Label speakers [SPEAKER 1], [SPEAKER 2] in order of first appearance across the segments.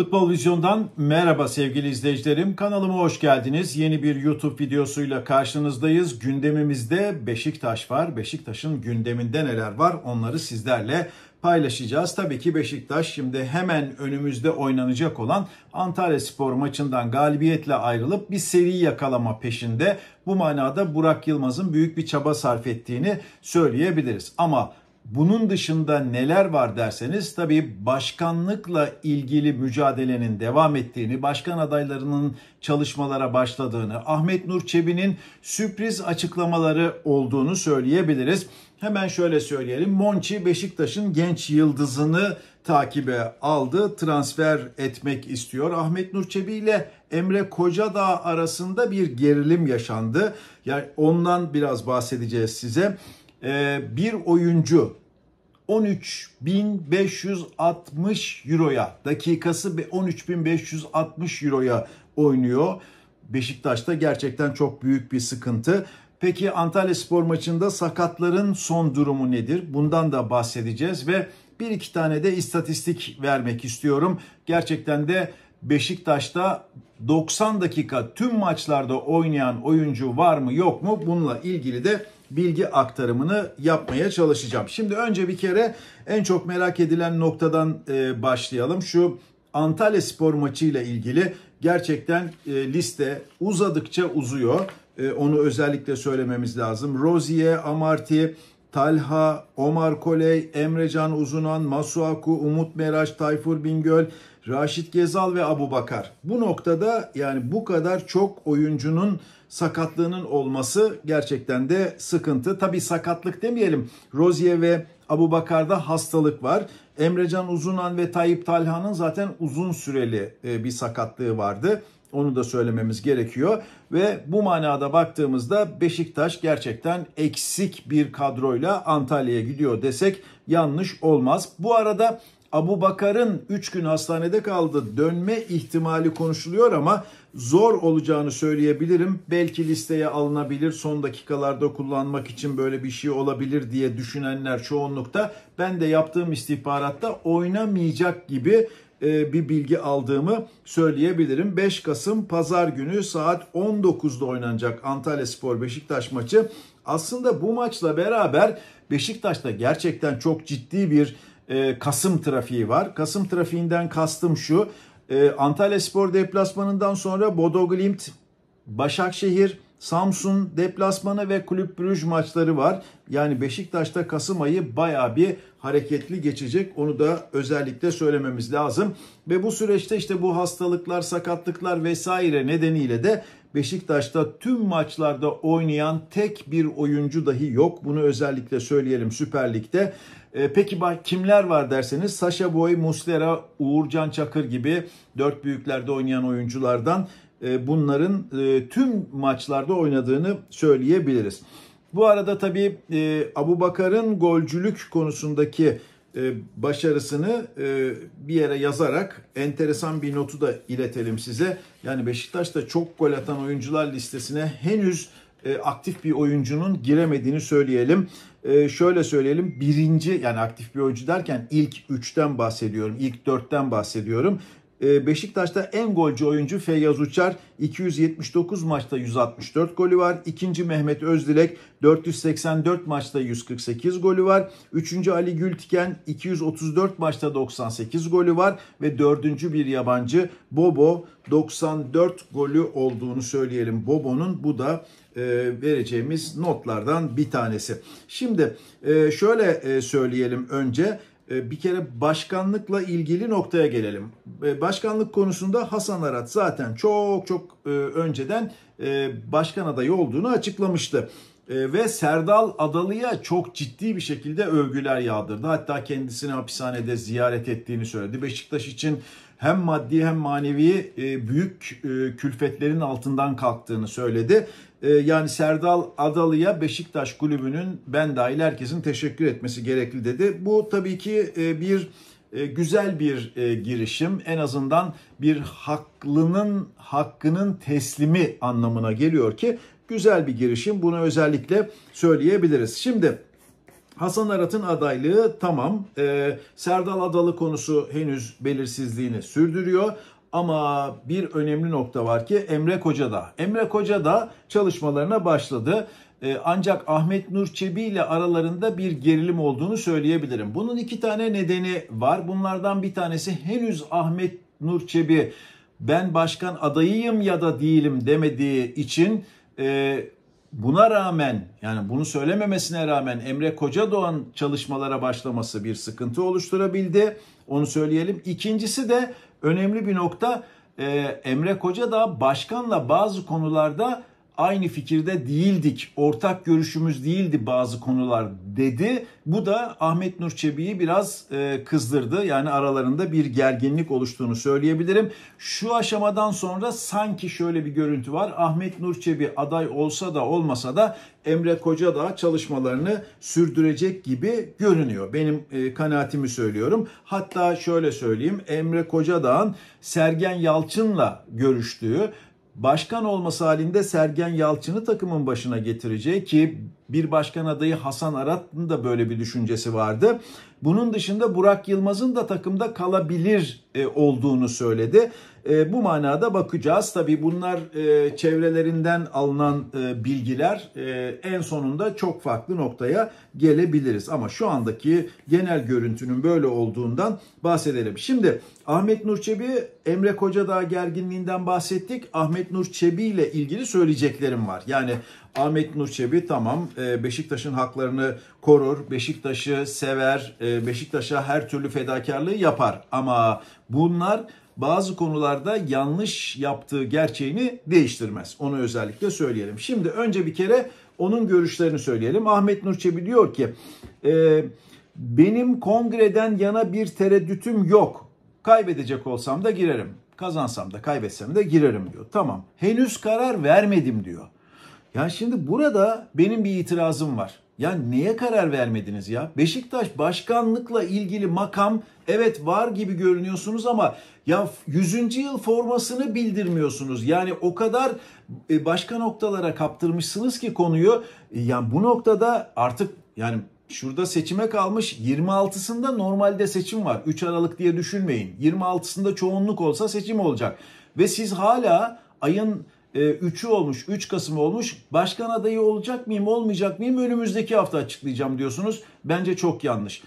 [SPEAKER 1] Futbol Vizyon'dan merhaba sevgili izleyicilerim. Kanalıma hoş geldiniz. Yeni bir YouTube videosuyla karşınızdayız. Gündemimizde Beşiktaş var. Beşiktaş'ın gündeminde neler var onları sizlerle paylaşacağız. Tabii ki Beşiktaş şimdi hemen önümüzde oynanacak olan Antalya Spor maçından galibiyetle ayrılıp bir seri yakalama peşinde. Bu manada Burak Yılmaz'ın büyük bir çaba sarf ettiğini söyleyebiliriz. Ama bunun dışında neler var derseniz tabii başkanlıkla ilgili mücadelenin devam ettiğini, başkan adaylarının çalışmalara başladığını, Ahmet Nur Çebi'nin sürpriz açıklamaları olduğunu söyleyebiliriz. Hemen şöyle söyleyelim. Monchi Beşiktaş'ın genç yıldızını takibe aldı. Transfer etmek istiyor. Ahmet Nur Çebi ile Emre Kocadağ arasında bir gerilim yaşandı. Yani ondan biraz bahsedeceğiz size. Ee, bir oyuncu 13.560 euroya dakikası 13.560 euroya oynuyor. Beşiktaş'ta gerçekten çok büyük bir sıkıntı. Peki Antalya Spor maçında sakatların son durumu nedir? Bundan da bahsedeceğiz ve bir iki tane de istatistik vermek istiyorum. Gerçekten de Beşiktaş'ta 90 dakika tüm maçlarda oynayan oyuncu var mı yok mu? Bununla ilgili de bilgi aktarımını yapmaya çalışacağım. Şimdi önce bir kere en çok merak edilen noktadan e, başlayalım. Şu Antalya Spor maçıyla ilgili gerçekten e, liste uzadıkça uzuyor. E, onu özellikle söylememiz lazım. Rozier, Amarty, Talha, Omar Koley, Emrecan Uzunan, Masuaku, Umut Meraş, Tayfur Bingöl, Raşit Gezal ve Abu Bakar. Bu noktada yani bu kadar çok oyuncunun sakatlığının olması gerçekten de sıkıntı. Tabi sakatlık demeyelim. Rozier ve Abu Bakar'da hastalık var. Emrecan Uzunan ve Tayyip Talha'nın zaten uzun süreli e, bir sakatlığı vardı. Onu da söylememiz gerekiyor ve bu manada baktığımızda Beşiktaş gerçekten eksik bir kadroyla Antalya'ya gidiyor desek yanlış olmaz. Bu arada Abu Bakar'ın 3 gün hastanede kaldı dönme ihtimali konuşuluyor ama zor olacağını söyleyebilirim. Belki listeye alınabilir son dakikalarda kullanmak için böyle bir şey olabilir diye düşünenler çoğunlukta. Ben de yaptığım istihbaratta oynamayacak gibi e, bir bilgi aldığımı söyleyebilirim. 5 Kasım pazar günü saat 19'da oynanacak Antalya Spor Beşiktaş maçı. Aslında bu maçla beraber Beşiktaş'ta gerçekten çok ciddi bir e, Kasım trafiği var. Kasım trafiğinden kastım şu. E, Antalya Spor deplasmanından sonra Bodo Glimt, Başakşehir, Samsun deplasmanı ve Kulüp Brüj maçları var. Yani Beşiktaş'ta Kasım ayı baya bir hareketli geçecek. Onu da özellikle söylememiz lazım. Ve bu süreçte işte bu hastalıklar, sakatlıklar vesaire nedeniyle de Beşiktaş'ta tüm maçlarda oynayan tek bir oyuncu dahi yok. Bunu özellikle söyleyelim Süper Lig'de. E, peki bak kimler var derseniz Sasha Boy, Muslera, Uğurcan Çakır gibi dört büyüklerde oynayan oyunculardan e, bunların e, tüm maçlarda oynadığını söyleyebiliriz. Bu arada tabii e, Abu Bakar'ın golcülük konusundaki e, başarısını e, bir yere yazarak enteresan bir notu da iletelim size. Yani Beşiktaş'ta çok gol atan oyuncular listesine henüz e, aktif bir oyuncunun giremediğini söyleyelim. Ee, şöyle söyleyelim birinci yani aktif bir oyuncu derken ilk üçten bahsediyorum, ilk dörtten bahsediyorum. Ee, Beşiktaş'ta en golcü oyuncu Feyyaz Uçar 279 maçta 164 golü var. İkinci Mehmet Özdilek 484 maçta 148 golü var. Üçüncü Ali Gültiken 234 maçta 98 golü var. Ve dördüncü bir yabancı Bobo 94 golü olduğunu söyleyelim Bobo'nun. Bu da e, vereceğimiz notlardan bir tanesi. Şimdi e, şöyle e, söyleyelim önce bir kere başkanlıkla ilgili noktaya gelelim. Başkanlık konusunda Hasan Arat zaten çok çok önceden başkan adayı olduğunu açıklamıştı. E, ve Serdal Adalı'ya çok ciddi bir şekilde övgüler yağdırdı. Hatta kendisini hapishanede ziyaret ettiğini söyledi. Beşiktaş için hem maddi hem manevi e, büyük e, külfetlerin altından kalktığını söyledi. Yani Serdal Adalı'ya Beşiktaş kulübünün ben dahil herkesin teşekkür etmesi gerekli dedi. Bu tabii ki bir güzel bir girişim. En azından bir haklının hakkının teslimi anlamına geliyor ki güzel bir girişim. Bunu özellikle söyleyebiliriz. Şimdi Hasan Arat'ın adaylığı tamam. Ee, Serdal Adalı konusu henüz belirsizliğini sürdürüyor. Ama bir önemli nokta var ki Emre Koca da. Emre Koca da çalışmalarına başladı. Ee, ancak Ahmet Nur Çebi ile aralarında bir gerilim olduğunu söyleyebilirim. Bunun iki tane nedeni var. Bunlardan bir tanesi henüz Ahmet Nur Çebi ben başkan adayıyım ya da değilim demediği için e, buna rağmen yani bunu söylememesine rağmen Emre Koca Doğan çalışmalara başlaması bir sıkıntı oluşturabildi. Onu söyleyelim. İkincisi de önemli bir nokta e, Emre Koca da başkanla bazı konularda aynı fikirde değildik, ortak görüşümüz değildi bazı konular dedi. Bu da Ahmet Nur Çebi'yi biraz e, kızdırdı. Yani aralarında bir gerginlik oluştuğunu söyleyebilirim. Şu aşamadan sonra sanki şöyle bir görüntü var. Ahmet Nur Çebi aday olsa da olmasa da Emre Koca da çalışmalarını sürdürecek gibi görünüyor. Benim e, kanaatimi söylüyorum. Hatta şöyle söyleyeyim. Emre Koca'dan Sergen Yalçın'la görüştüğü başkan olması halinde Sergen Yalçın'ı takımın başına getirecek ki bir başkan adayı Hasan Arat'ın da böyle bir düşüncesi vardı. Bunun dışında Burak Yılmaz'ın da takımda kalabilir e, olduğunu söyledi. E, bu manada bakacağız. Tabii bunlar e, çevrelerinden alınan bilgiler en sonunda çok farklı noktaya gelebiliriz. Ama şu andaki genel görüntünün böyle olduğundan bahsedelim. Şimdi Ahmet Nur Çebi, Emre Kocadağ gerginliğinden bahsettik. Ahmet Nur Çebi ile ilgili söyleyeceklerim var. Yani Ahmet Nur Çebi tamam ee, Beşiktaş'ın haklarını korur, Beşiktaş'ı sever, ee, Beşiktaş'a her türlü fedakarlığı yapar. Ama bunlar bazı konularda yanlış yaptığı gerçeğini değiştirmez. Onu özellikle söyleyelim. Şimdi önce bir kere onun görüşlerini söyleyelim. Ahmet Nur Çebi diyor ki ee, benim kongreden yana bir tereddütüm yok. Kaybedecek olsam da girerim. Kazansam da kaybetsem de girerim diyor. Tamam henüz karar vermedim diyor. Ya şimdi burada benim bir itirazım var. Ya neye karar vermediniz ya? Beşiktaş başkanlıkla ilgili makam evet var gibi görünüyorsunuz ama ya 100. yıl formasını bildirmiyorsunuz. Yani o kadar e, başka noktalara kaptırmışsınız ki konuyu. E, yani bu noktada artık yani Şurada seçime kalmış 26'sında normalde seçim var. 3 Aralık diye düşünmeyin. 26'sında çoğunluk olsa seçim olacak. Ve siz hala ayın e, üçü olmuş, 3 Kasım olmuş. Başkan adayı olacak mıyım, olmayacak mıyım önümüzdeki hafta açıklayacağım diyorsunuz. Bence çok yanlış.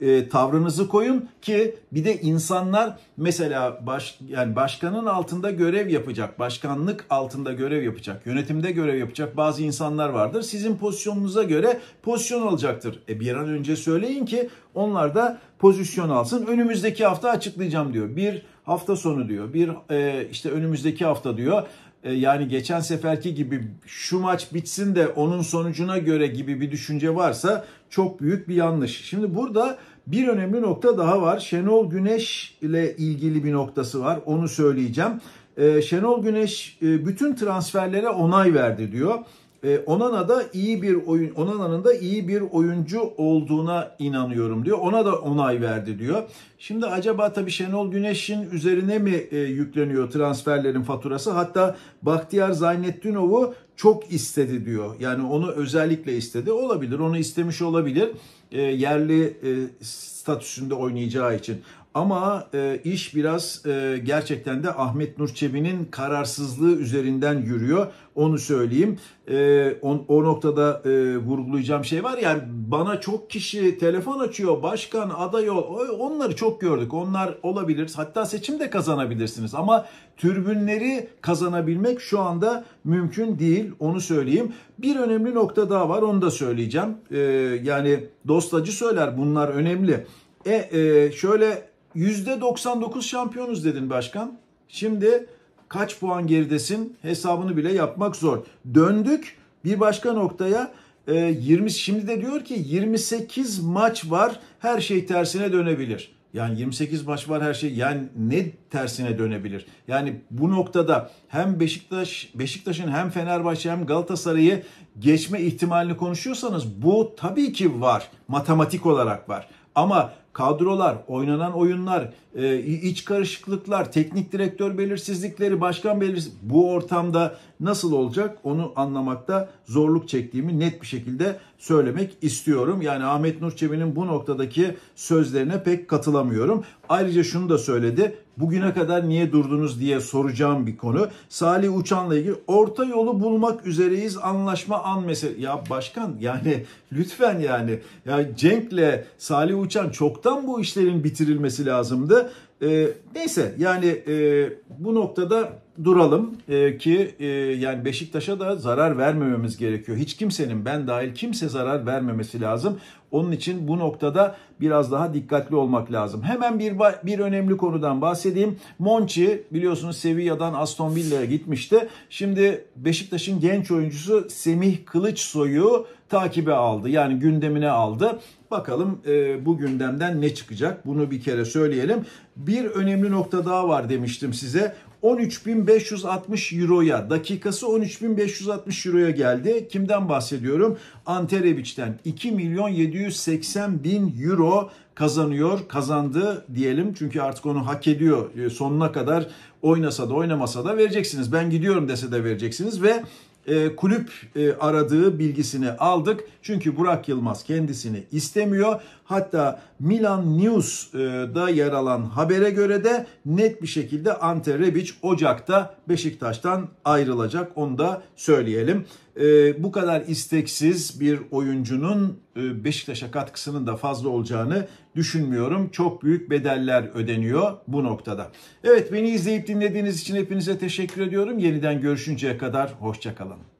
[SPEAKER 1] E, tavrınızı koyun ki bir de insanlar mesela baş, yani başkanın altında görev yapacak, başkanlık altında görev yapacak, yönetimde görev yapacak bazı insanlar vardır. Sizin pozisyonunuza göre pozisyon alacaktır. E, bir an önce söyleyin ki onlar da pozisyon alsın. Önümüzdeki hafta açıklayacağım diyor. Bir hafta sonu diyor. Bir e, işte önümüzdeki hafta diyor. E, yani geçen seferki gibi şu maç bitsin de onun sonucuna göre gibi bir düşünce varsa çok büyük bir yanlış. Şimdi burada bir önemli nokta daha var. Şenol Güneş ile ilgili bir noktası var. Onu söyleyeceğim. E, Şenol Güneş e, bütün transferlere onay verdi diyor. E, Onana da iyi bir oyun Onana'nın da iyi bir oyuncu olduğuna inanıyorum diyor. Ona da onay verdi diyor. Şimdi acaba tabii Şenol Güneş'in üzerine mi e, yükleniyor transferlerin faturası? Hatta Bahtiyar Zaynettinov'u çok istedi diyor. Yani onu özellikle istedi. Olabilir. Onu istemiş olabilir. E, yerli e, statüsünde oynayacağı için. Ama e, iş biraz e, gerçekten de Ahmet Nur Çebi'nin kararsızlığı üzerinden yürüyor. Onu söyleyeyim. E, on, o noktada e, vurgulayacağım şey var yani bana çok kişi telefon açıyor. Başkan, aday ol. Onları çok gördük. Onlar olabilir. Hatta seçim de kazanabilirsiniz. Ama türbünleri kazanabilmek şu anda mümkün değil. Onu söyleyeyim. Bir önemli nokta daha var. Onu da söyleyeceğim. E, yani dostacı söyler. Bunlar önemli. E, e şöyle %99 şampiyonuz dedin başkan. Şimdi kaç puan geridesin hesabını bile yapmak zor. Döndük bir başka noktaya. 20 ee, şimdi de diyor ki 28 maç var her şey tersine dönebilir. Yani 28 maç var her şey yani ne tersine dönebilir? Yani bu noktada hem Beşiktaş Beşiktaş'ın hem Fenerbahçe hem Galatasaray'ı geçme ihtimalini konuşuyorsanız bu tabii ki var. Matematik olarak var. Ama kadrolar, oynanan oyunlar, e, iç karışıklıklar, teknik direktör belirsizlikleri, başkan belirsizlikleri bu ortamda nasıl olacak onu anlamakta zorluk çektiğimi net bir şekilde söylemek istiyorum. Yani Ahmet Nur Çebi'nin bu noktadaki sözlerine pek katılamıyorum. Ayrıca şunu da söyledi. Bugüne kadar niye durdunuz diye soracağım bir konu. Salih Uçan'la ilgili orta yolu bulmak üzereyiz anlaşma an mesele. Ya başkan yani lütfen yani ya Cenk'le Salih Uçan çoktan çoktan bu işlerin bitirilmesi lazımdı. E, neyse yani e, bu noktada duralım e, ki e, yani Beşiktaş'a da zarar vermememiz gerekiyor. Hiç kimsenin ben dahil kimse zarar vermemesi lazım. Onun için bu noktada biraz daha dikkatli olmak lazım. Hemen bir bir önemli konudan bahsedeyim. Monchi biliyorsunuz Sevilla'dan Aston Villa'ya gitmişti. Şimdi Beşiktaş'ın genç oyuncusu Semih Kılıçsoy'u takibe aldı. Yani gündemine aldı. Bakalım e, bu gündemden ne çıkacak? Bunu bir kere söyleyelim. Bir önemli nokta daha var demiştim size. 13.560 euroya dakikası 13.560 euroya geldi. Kimden bahsediyorum? Anterebiç'ten 2 milyon 780 bin euro kazanıyor, kazandı diyelim. Çünkü artık onu hak ediyor. E, sonuna kadar oynasa da oynamasa da vereceksiniz. Ben gidiyorum dese de vereceksiniz ve e, kulüp e, aradığı bilgisini aldık. Çünkü Burak Yılmaz kendisini istemiyor. Hatta Milan News'da e, yer alan habere göre de net bir şekilde Ante Rebic Ocak'ta Beşiktaş'tan ayrılacak. Onu da söyleyelim. E, bu kadar isteksiz bir oyuncunun e, Beşiktaş'a katkısının da fazla olacağını düşünmüyorum. Çok büyük bedeller ödeniyor bu noktada. Evet beni izleyip dinlediğiniz için hepinize teşekkür ediyorum. Yeniden görüşünceye kadar hoşçakalın.